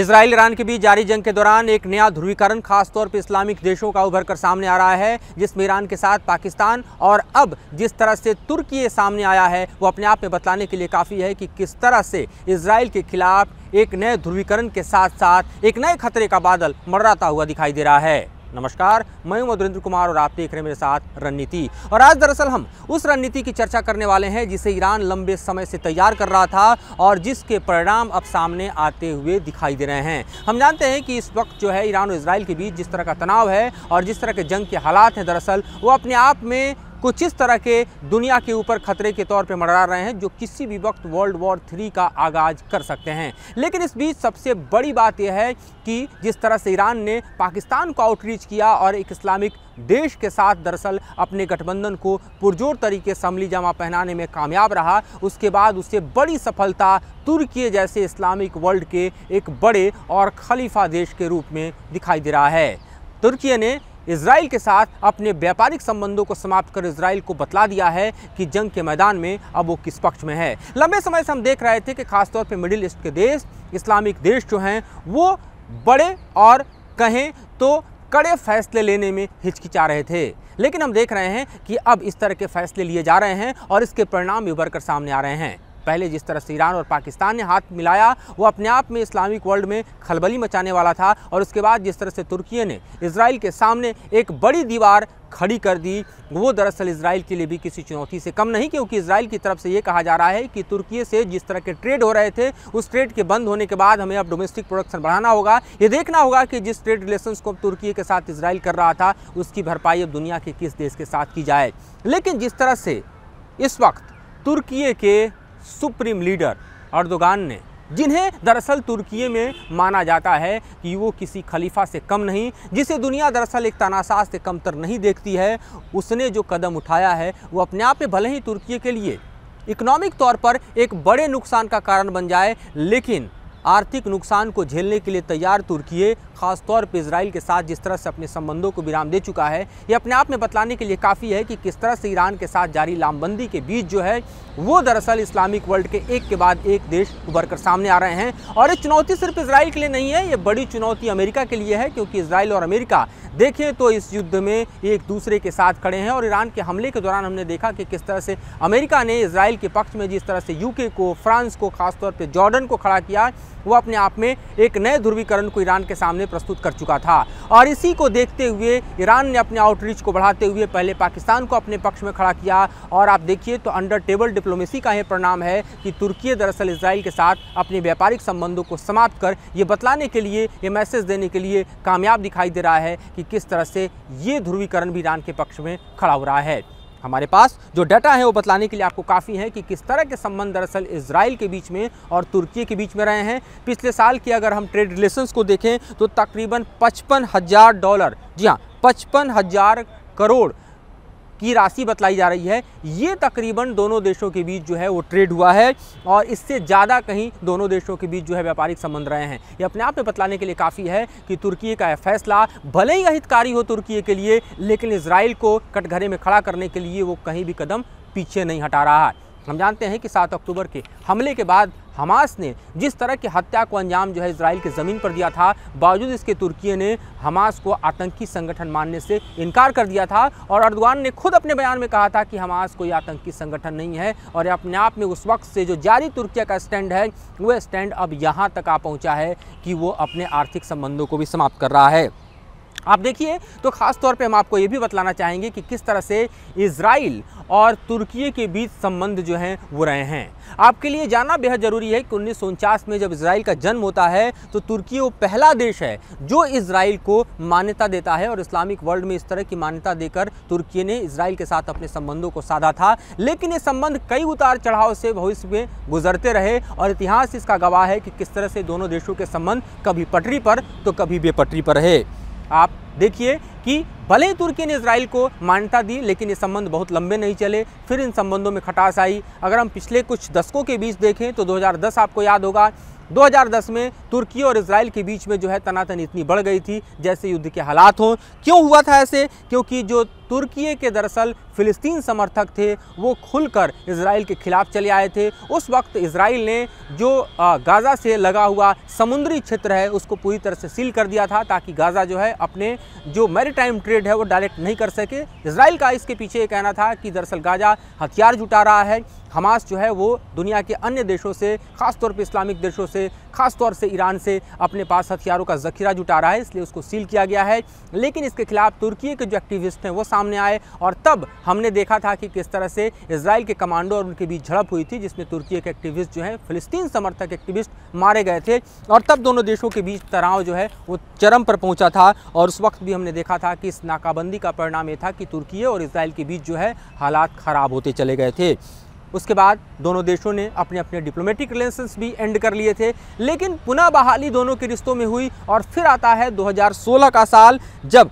Israel Iran के बीच जारी जंग के दौरान एक नया ध्रुवीकरण खासतौर पर इस्लामिक देशों का उभर कर सामने आ रहा है जिसमें ईरान के साथ पाकिस्तान और अब जिस तरह से तुर्की सामने आया है वो अपने आप में बतलाने के लिए काफ़ी है कि किस तरह से इसराइल के खिलाफ एक नए ध्रुवीकरण के साथ साथ एक नए खतरे का बादल मंडराता हुआ दिखाई दे रहा है नमस्कार मैं हूं मधुरेंद्र कुमार और आप देख रहे हैं मेरे साथ रणनीति और आज दरअसल हम उस रणनीति की चर्चा करने वाले हैं जिसे ईरान लंबे समय से तैयार कर रहा था और जिसके परिणाम अब सामने आते हुए दिखाई दे रहे हैं हम जानते हैं कि इस वक्त जो है ईरान और इसराइल के बीच जिस तरह का तनाव है और जिस तरह के जंग के हालात हैं दरअसल वो अपने आप में कुछ इस तरह के दुनिया के ऊपर खतरे के तौर पर मंडरा रहे हैं जो किसी भी वक्त वर्ल्ड वॉर थ्री का आगाज कर सकते हैं लेकिन इस बीच सबसे बड़ी बात यह है कि जिस तरह से ईरान ने पाकिस्तान को आउटरीच किया और एक इस्लामिक देश के साथ दरअसल अपने गठबंधन को पुरजोर तरीके से अमली जमा पहनाने में कामयाब रहा उसके बाद उससे बड़ी सफलता तुर्की जैसे इस्लामिक वर्ल्ड के एक बड़े और खलीफा देश के रूप में दिखाई दे रहा है तुर्की ने इसराइल के साथ अपने व्यापारिक संबंधों को समाप्त कर इसराइल को बतला दिया है कि जंग के मैदान में अब वो किस पक्ष में है लंबे समय से हम देख रहे थे कि खासतौर पर मिडिल ईस्ट के देश इस्लामिक देश जो हैं वो बड़े और कहें तो कड़े फैसले लेने में हिचकिचा रहे थे लेकिन हम देख रहे हैं कि अब इस तरह के फैसले लिए जा रहे हैं और इसके परिणाम भी उभर कर सामने आ रहे हैं पहले जिस तरह से ईरान और पाकिस्तान ने हाथ मिलाया वो अपने आप में इस्लामिक वर्ल्ड में खलबली मचाने वाला था और उसके बाद जिस तरह से तुर्की ने इसराइल के सामने एक बड़ी दीवार खड़ी कर दी वो दरअसल इसराइल के लिए भी किसी चुनौती से कम नहीं क्योंकि इसराइल की तरफ से ये कहा जा रहा है कि तुर्की से जिस तरह के ट्रेड हो रहे थे उस ट्रेड के बंद होने के बाद हमें अब डोमेस्टिक प्रोडक्शन बढ़ाना होगा ये देखना होगा कि जिस ट्रेड रिलेशंस को तुर्की के साथ इसराइल कर रहा था उसकी भरपाई अब दुनिया के किस देश के साथ की जाए लेकिन जिस तरह से इस वक्त तुर्की के सुप्रीम लीडर अर्दोगान ने जिन्हें दरअसल तुर्की में माना जाता है कि वो किसी खलीफा से कम नहीं जिसे दुनिया दरअसल एक तनासा से कमतर नहीं देखती है उसने जो कदम उठाया है वो अपने आप में भले ही तुर्की के लिए इकोनॉमिक तौर पर एक बड़े नुकसान का कारण बन जाए लेकिन आर्थिक नुकसान को झेलने के लिए तैयार तुर्की खासतौर पर इसराइल के साथ जिस तरह से अपने संबंधों को विराम दे चुका है ये अपने आप में बतलाने के लिए काफ़ी है कि किस तरह से ईरान के साथ जारी लामबंदी के बीच जो है वो दरअसल इस्लामिक वर्ल्ड के एक के बाद एक देश उभर कर सामने आ रहे हैं और ये चुनौती सिर्फ इसराइल के लिए नहीं है ये बड़ी चुनौती अमेरिका के लिए है क्योंकि इसराइल और अमेरिका देखें तो इस युद्ध में एक दूसरे के साथ खड़े हैं और ईरान के हमले के दौरान हमने देखा कि किस तरह से अमेरिका ने इसराइल के पक्ष में जिस तरह से यूके को फ्रांस को खासतौर पर जॉर्डन को खड़ा किया वो अपने आप में एक नए ध्रुवीकरण को ईरान के सामने प्रस्तुत कर चुका था और इसी को देखते हुए ईरान ने अपने आउटरीच को बढ़ाते हुए पहले पाकिस्तान को अपने पक्ष में खड़ा किया और आप देखिए तो अंडर टेबल डिप्लोमेसी का यह परिणाम है कि तुर्की दरअसल इसराइल के साथ अपने व्यापारिक संबंधों को समाप्त कर ये बतलाने के लिए ये मैसेज देने के लिए कामयाब दिखाई दे रहा है कि किस तरह से ये ध्रुवीकरण भी ईरान के पक्ष में खड़ा हो रहा है हमारे पास जो डाटा है वो बतलाने के लिए आपको काफ़ी है कि किस तरह के संबंध दरअसल इसराइल के बीच में और तुर्की के बीच में रहे हैं पिछले साल की अगर हम ट्रेड रिलेशंस को देखें तो तकरीबन पचपन हज़ार डॉलर जी हाँ पचपन हज़ार करोड़ की राशि बतलाई जा रही है ये तकरीबन दोनों देशों के बीच जो है वो ट्रेड हुआ है और इससे ज़्यादा कहीं दोनों देशों के बीच जो है व्यापारिक संबंध रहे हैं ये अपने आप में बतलाने के लिए काफ़ी है कि तुर्की का यह फैसला भले ही अहितकारी हो तुर्की के लिए लेकिन इसराइल को कटघरे में खड़ा करने के लिए वो कहीं भी कदम पीछे नहीं हटा रहा है हम जानते हैं कि सात अक्टूबर के हमले के बाद हमास ने जिस तरह की हत्या को अंजाम जो है इसराइल की ज़मीन पर दिया था बावजूद इसके तुर्की ने हमास को आतंकी संगठन मानने से इनकार कर दिया था और अर्दवान ने खुद अपने बयान में कहा था कि हमास कोई आतंकी संगठन नहीं है और अपने आप में उस वक्त से जो जारी तुर्किया का स्टैंड है वह स्टैंड अब यहाँ तक आ पहुँचा है कि वो अपने आर्थिक संबंधों को भी समाप्त कर रहा है आप देखिए तो ख़ास तौर पे हम आपको ये भी बतलाना चाहेंगे कि किस तरह से इसराइल और तुर्की के बीच संबंध जो हैं वो रहे हैं आपके लिए जानना बेहद ज़रूरी है कि उन्नीस में जब इसराइल का जन्म होता है तो तुर्की वो पहला देश है जो इसराइल को मान्यता देता है और इस्लामिक वर्ल्ड में इस तरह की मान्यता देकर तुर्की ने इसराइल के साथ अपने संबंधों को साधा था लेकिन ये संबंध कई उतार चढ़ाव से भविष्य में गुजरते रहे और इतिहास इसका गवाह है कि किस तरह से दोनों देशों के संबंध कभी पटरी पर तो कभी बेपटरी पर रहे आप देखिए कि भले तुर्की ने इसराइल को मान्यता दी लेकिन ये संबंध बहुत लंबे नहीं चले फिर इन संबंधों में खटास आई अगर हम पिछले कुछ दशकों के बीच देखें तो 2010 आपको याद होगा 2010 में तुर्की और इसराइल के बीच में जो है तनातनी इतनी बढ़ गई थी जैसे युद्ध के हालात हों क्यों हुआ था ऐसे क्योंकि जो तुर्की के दरअसल फ़िलिस्तीन समर्थक थे वो खुलकर इसराइल के खिलाफ चले आए थे उस वक्त इसराइल ने जो गाज़ा से लगा हुआ समुद्री क्षेत्र है उसको पूरी तरह से सील कर दिया था ताकि गाज़ा जो है अपने जो मैरीटाइम ट्रेड है वो डायरेक्ट नहीं कर सके इसराइल का इसके पीछे कहना था कि दरअसल गाज़ा हथियार जुटा रहा है हमास जो है वो दुनिया के अन्य देशों से ख़ासतौर पर इस्लामिक देशों से ख़ासतौर से ईरान से अपने पास हथियारों का जखीरा जुटा रहा है इसलिए उसको सील किया गया है लेकिन इसके खिलाफ तुर्की के जो एक्टिविस्ट हैं वो सामने आए और तब हमने देखा था कि किस तरह से इसराइल के कमांडो और उनके बीच झड़प हुई थी जिसमें तुर्की के एक्टिविस्ट जो है फ़िलिस्तीन समर्थक एक्टिविस्ट मारे गए थे और तब दोनों देशों के बीच तनाव जो है वो चरम पर पहुँचा था और उस वक्त भी हमने देखा था कि इस नाकाबंदी का परिणाम ये था कि तुर्की और इसराइल के बीच जो है हालात ख़राब होते चले गए थे उसके बाद दोनों देशों ने अपने अपने डिप्लोमेटिक रिलेशंस भी एंड कर लिए थे लेकिन पुनः बहाली दोनों के रिश्तों में हुई और फिर आता है 2016 का साल जब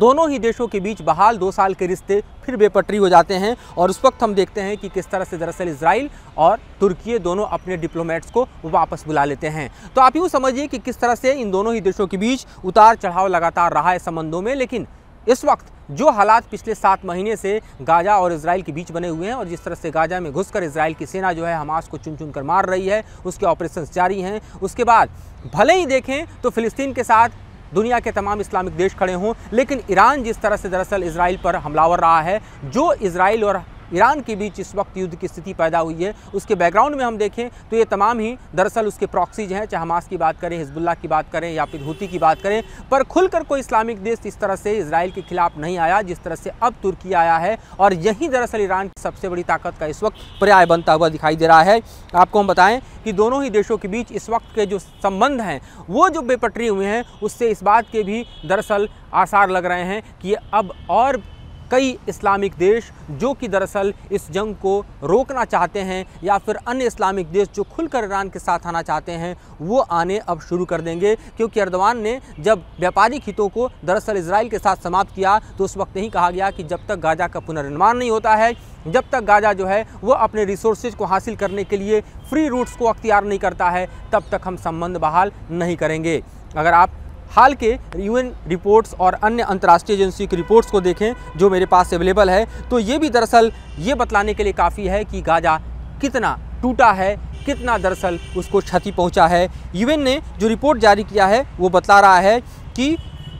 दोनों ही देशों के बीच बहाल दो साल के रिश्ते फिर बेपटरी हो जाते हैं और उस वक्त हम देखते हैं कि किस तरह से दरअसल इसराइल और तुर्की दोनों अपने डिप्लोमेट्स को वापस बुला लेते हैं तो आप यूँ समझिए कि किस तरह से इन दोनों ही देशों के बीच उतार चढ़ाव लगातार रहा है संबंधों में लेकिन इस वक्त जो हालात पिछले सात महीने से गाजा और इसराइल के बीच बने हुए हैं और जिस तरह से गाजा में घुसकर इसराइल की सेना जो है हमास को चुन चुन कर मार रही है उसके ऑपरेशन जारी हैं उसके बाद भले ही देखें तो फ़िलिस्तीन के साथ दुनिया के तमाम इस्लामिक देश खड़े हों लेकिन ईरान जिस तरह से दरअसल इसराइल पर हमलावर रहा है जो इसराइल और ईरान के बीच इस वक्त युद्ध की स्थिति पैदा हुई है उसके बैकग्राउंड में हम देखें तो ये तमाम ही दरअसल उसके प्रॉक्सीज हैं चाहे हमास की बात करें हिजबुल्ला की बात करें या फिर हूती की बात करें पर खुलकर कोई इस्लामिक देश इस तरह से इसराइल के खिलाफ नहीं आया जिस तरह से अब तुर्की आया है और यही दरअसल ईरान की सबसे बड़ी ताकत का इस वक्त पर्याय बनता हुआ दिखाई दे रहा है आपको हम बताएं कि दोनों ही देशों के बीच इस वक्त के जो संबंध हैं वो जो बेपटरी हुए हैं उससे इस बात के भी दरअसल आसार लग रहे हैं कि अब और कई इस्लामिक देश जो कि दरअसल इस जंग को रोकना चाहते हैं या फिर अन्य इस्लामिक देश जो खुलकर ईरान के साथ आना चाहते हैं वो आने अब शुरू कर देंगे क्योंकि अर्दवान ने जब व्यापारिक हितों को दरअसल इसराइल के साथ समाप्त किया तो उस वक्त नहीं कहा गया कि जब तक गाजा का पुनर्निर्माण नहीं होता है जब तक गाजा जो है वो अपने रिसोर्सेज को हासिल करने के लिए फ्री रूट्स को अख्तियार नहीं करता है तब तक हम संबंध बहाल नहीं करेंगे अगर आप हाल के यूएन रिपोर्ट्स और अन्य अंतर्राष्ट्रीय एजेंसी की रिपोर्ट्स को देखें जो मेरे पास अवेलेबल है तो ये भी दरअसल ये बतलाने के लिए काफ़ी है कि गाज़ा कितना टूटा है कितना दरअसल उसको क्षति पहुंचा है यूएन ने जो रिपोर्ट जारी किया है वो बतला रहा है कि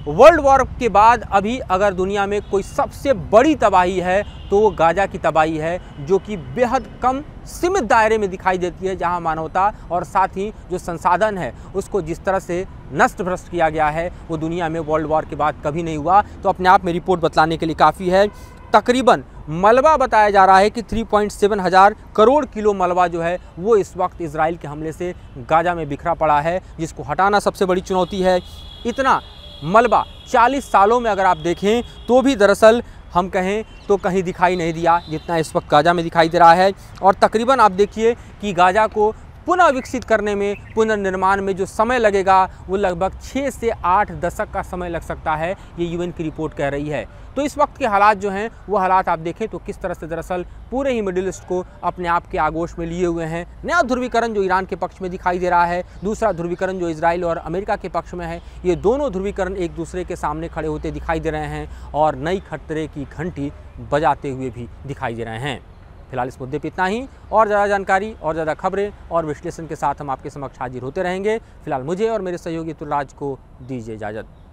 वर्ल्ड वॉर के बाद अभी अगर दुनिया में कोई सबसे बड़ी तबाही है तो वो गाजा की तबाही है जो कि बेहद कम सीमित दायरे में दिखाई देती है जहां मानवता और साथ ही जो संसाधन है उसको जिस तरह से नष्ट भ्रष्ट किया गया है वो दुनिया में वर्ल्ड वॉर के बाद कभी नहीं हुआ तो अपने आप में रिपोर्ट बतलाने के लिए काफ़ी है तकरीबन मलबा बताया जा रहा है कि 3.7 हज़ार करोड़ किलो मलबा जो है वो इस वक्त इसराइल के हमले से गाजा में बिखरा पड़ा है जिसको हटाना सबसे बड़ी चुनौती है इतना मलबा 40 सालों में अगर आप देखें तो भी दरअसल हम कहें तो कहीं दिखाई नहीं दिया जितना इस वक्त गाज़ा में दिखाई दे रहा है और तकरीबन आप देखिए कि गाज़ा को पुनः विकसित करने में पुनर्निर्माण में जो समय लगेगा वो लगभग छः से आठ दशक का समय लग सकता है ये यूएन की रिपोर्ट कह रही है तो इस वक्त के हालात जो हैं वो हालात आप देखें तो किस तरह से दरअसल पूरे ही मिडिल ईस्ट को अपने आप के आगोश में लिए हुए हैं नया ध्रुवीकरण जो ईरान के पक्ष में दिखाई दे रहा है दूसरा ध्रुवीकरण जो इसराइल और अमेरिका के पक्ष में है ये दोनों ध्रुवीकरण एक दूसरे के सामने खड़े होते दिखाई दे रहे हैं और नई खतरे की घंटी बजाते हुए भी दिखाई दे रहे हैं फिलहाल इस मुद्दे पर इतना ही और ज़्यादा जानकारी और ज़्यादा खबरें और विश्लेषण के साथ हम आपके समक्ष हाजिर होते रहेंगे फिलहाल मुझे और मेरे सहयोगी तुलराज को दीजिए इजाज़त